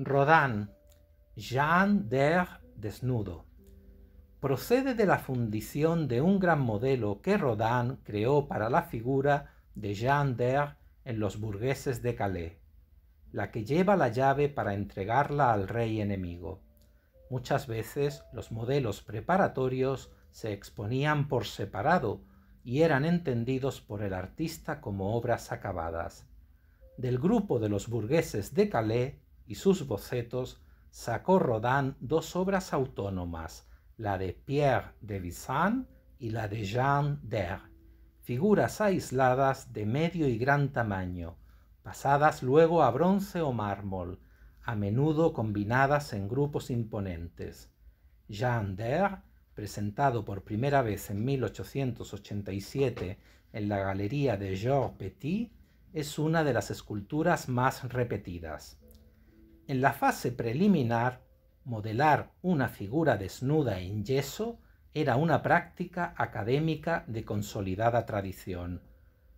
Rodin, Jean d'Er desnudo. Procede de la fundición de un gran modelo que Rodin creó para la figura de Jean d'Er en Los burgueses de Calais, la que lleva la llave para entregarla al rey enemigo. Muchas veces los modelos preparatorios se exponían por separado y eran entendidos por el artista como obras acabadas. Del grupo de los burgueses de Calais y sus bocetos, sacó Rodin dos obras autónomas, la de Pierre de Vizan y la de Jean d'Air, figuras aisladas de medio y gran tamaño, pasadas luego a bronce o mármol, a menudo combinadas en grupos imponentes. Jean d'Air, presentado por primera vez en 1887 en la galería de Georges Petit, es una de las esculturas más repetidas. En la fase preliminar, modelar una figura desnuda en yeso era una práctica académica de consolidada tradición.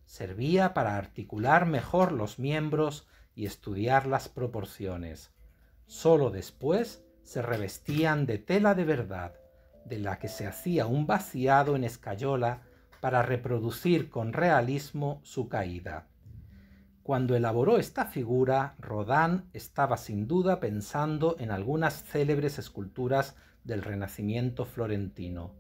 Servía para articular mejor los miembros y estudiar las proporciones. Solo después se revestían de tela de verdad, de la que se hacía un vaciado en escayola para reproducir con realismo su caída. Cuando elaboró esta figura, Rodin estaba sin duda pensando en algunas célebres esculturas del Renacimiento florentino.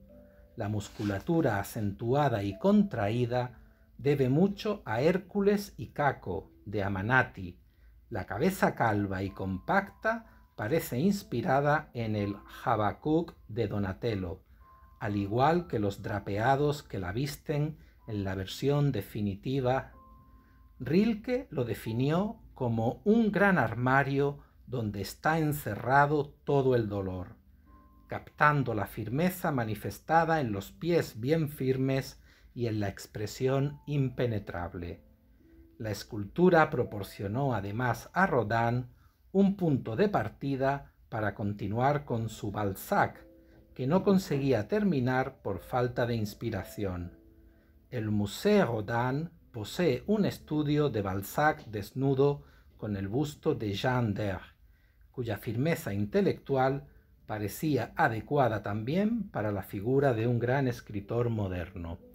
La musculatura acentuada y contraída debe mucho a Hércules y Caco de Amanati. La cabeza calva y compacta parece inspirada en el Habacuc de Donatello, al igual que los drapeados que la visten en la versión definitiva Rilke lo definió como un gran armario donde está encerrado todo el dolor, captando la firmeza manifestada en los pies bien firmes y en la expresión impenetrable. La escultura proporcionó además a Rodin un punto de partida para continuar con su Balzac, que no conseguía terminar por falta de inspiración. El Museo Rodin posee un estudio de Balzac desnudo con el busto de Jean Der, cuya firmeza intelectual parecía adecuada también para la figura de un gran escritor moderno.